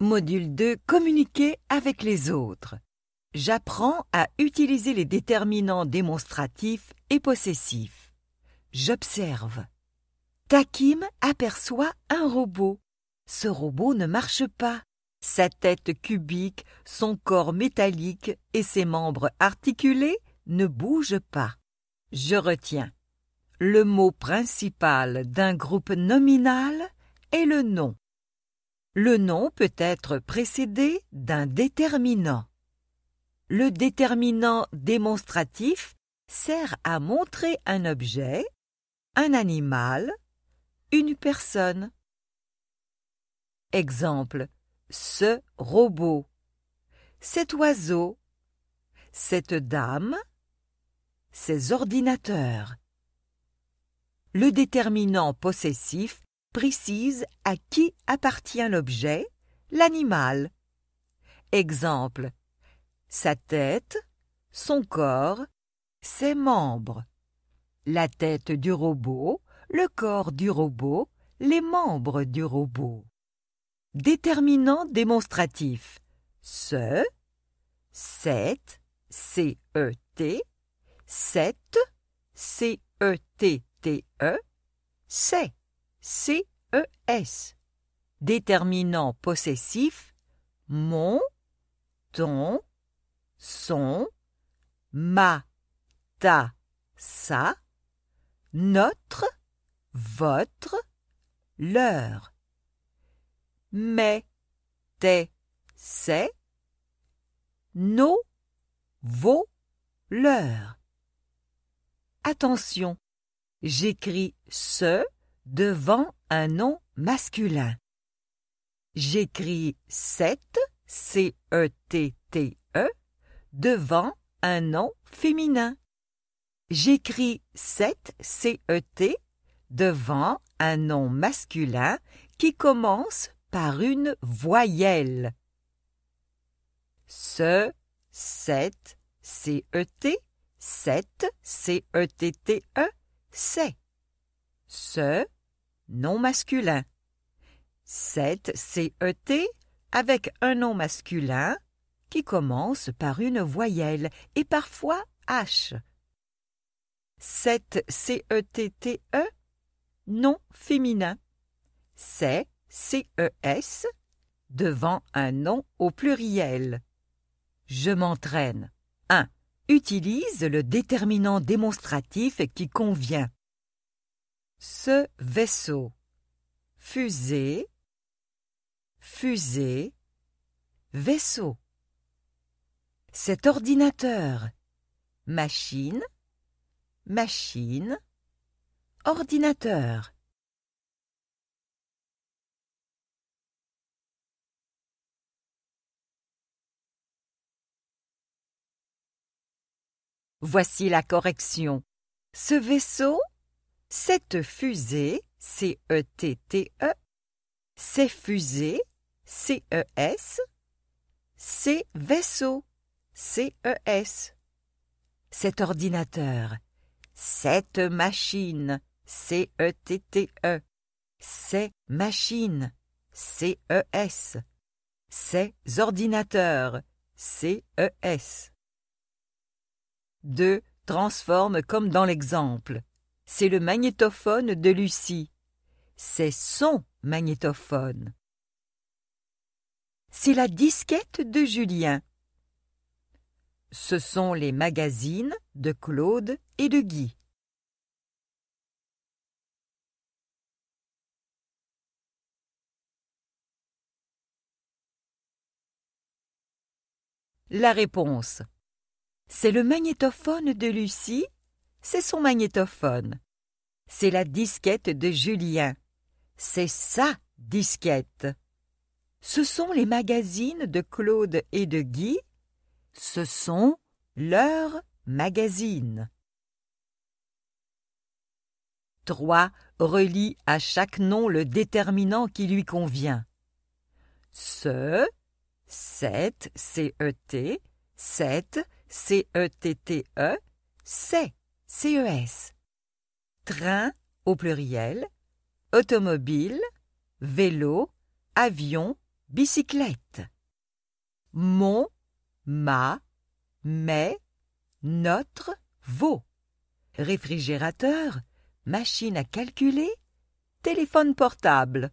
Module 2 Communiquer avec les autres. J'apprends à utiliser les déterminants démonstratifs et possessifs. J'observe. Takim aperçoit un robot. Ce robot ne marche pas. Sa tête cubique, son corps métallique et ses membres articulés ne bougent pas. Je retiens. Le mot principal d'un groupe nominal est le nom. Le nom peut être précédé d'un déterminant. Le déterminant démonstratif sert à montrer un objet, un animal, une personne. Exemple ce robot, cet oiseau, cette dame, ces ordinateurs. Le déterminant possessif précise à qui appartient l'objet, l'animal. Exemple sa tête, son corps, ses membres. La tête du robot, le corps du robot, les membres du robot. Déterminant démonstratif. Ce, cet C-E-T, C-E-T-T-E, e e e, c'est. CES. Déterminant possessif mon, ton, son, ma, ta, sa, notre, votre, leur. Mais, tes, c'est, nos, vos, leur. Attention, j'écris ce devant un nom masculin. J'écris sept, C-E-T-T-E, e, devant un nom féminin. J'écris sept, C-E-T, devant un nom masculin qui commence par une voyelle. Ce, sept, C-E-T, sept, C-E-T-T-E, e, c'est. Ce, non masculin. Cet, C-E-T, avec un nom masculin qui commence par une voyelle et parfois H. 7 C-E-T-T-E, e, nom féminin. C'est, C-E-S, devant un nom au pluriel. Je m'entraîne. 1. Utilise le déterminant démonstratif qui convient. Ce vaisseau. Fusée. Fusée. Vaisseau. Cet ordinateur. Machine. Machine. Ordinateur. Voici la correction. Ce vaisseau cette fusée, C-E-T-T-E, ces fusées, e C-E-S, ces vaisseaux, C-E-S. Cet ordinateur, cette machine, C-E-T-T-E, ces machines, e C-E-S, ces ordinateurs, C-E-S. 2. Transforme comme dans l'exemple c'est le magnétophone de Lucie. C'est son magnétophone. C'est la disquette de Julien. Ce sont les magazines de Claude et de Guy. La réponse. C'est le magnétophone de Lucie, c'est son magnétophone. C'est la disquette de Julien. C'est sa disquette. Ce sont les magazines de Claude et de Guy. Ce sont leurs magazines. 3. Relie à chaque nom le déterminant qui lui convient. Ce, cette, e C-E-T, cette, C-E-T-T-E, C-E-S train au pluriel, automobile, vélo, avion, bicyclette. Mon, ma, mes, notre, vos. Réfrigérateur, machine à calculer, téléphone portable.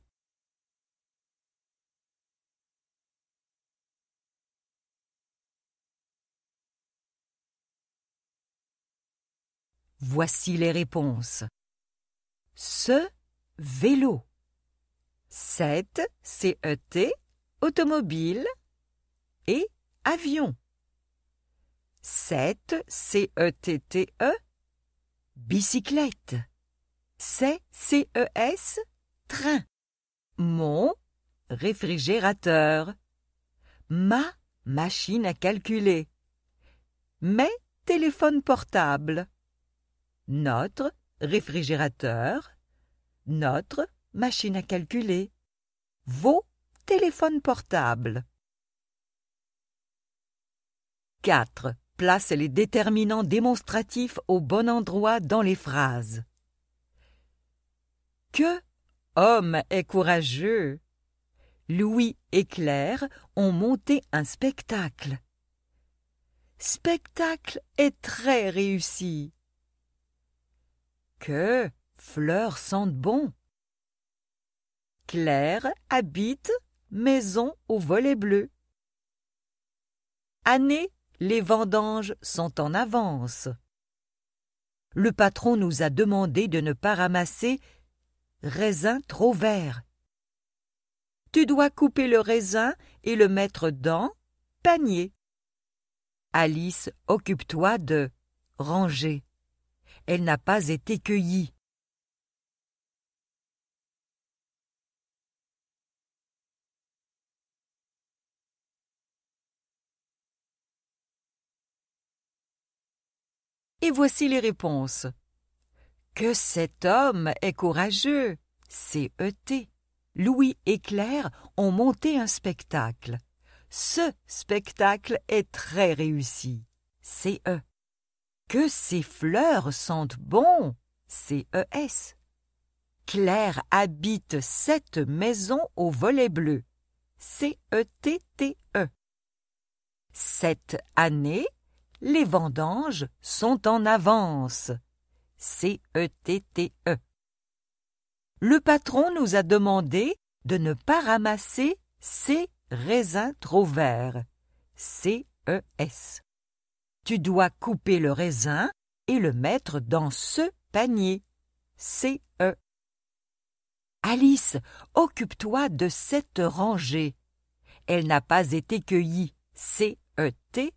Voici les réponses. Ce vélo. 7 CET automobile et avion. 7 CETTE e, bicyclette. C'est CES train. Mon réfrigérateur. Ma machine à calculer. Mes téléphone portable notre réfrigérateur, notre machine à calculer, vos téléphones portables. 4. Place les déterminants démonstratifs au bon endroit dans les phrases. Que homme est courageux Louis et Claire ont monté un spectacle. Spectacle est très réussi. Que fleurs sentent bon. Claire habite maison au volet bleu. Année, les vendanges sont en avance. Le patron nous a demandé de ne pas ramasser raisin trop vert. Tu dois couper le raisin et le mettre dans panier. Alice, occupe-toi de ranger elle n'a pas été cueillie. Et voici les réponses. Que cet homme est courageux. E T. Louis et Claire ont monté un spectacle. Ce spectacle est très réussi. E. Que ces fleurs sentent bon CES. E Claire habite cette maison au volet bleu. C-E-T-T-E. E. Cette année, les vendanges sont en avance. C-E-T-T-E. E. Le patron nous a demandé de ne pas ramasser ces raisins trop verts. C-E-S. Tu dois couper le raisin et le mettre dans ce panier. C-E Alice, occupe-toi de cette rangée. Elle n'a pas été cueillie. C-E-T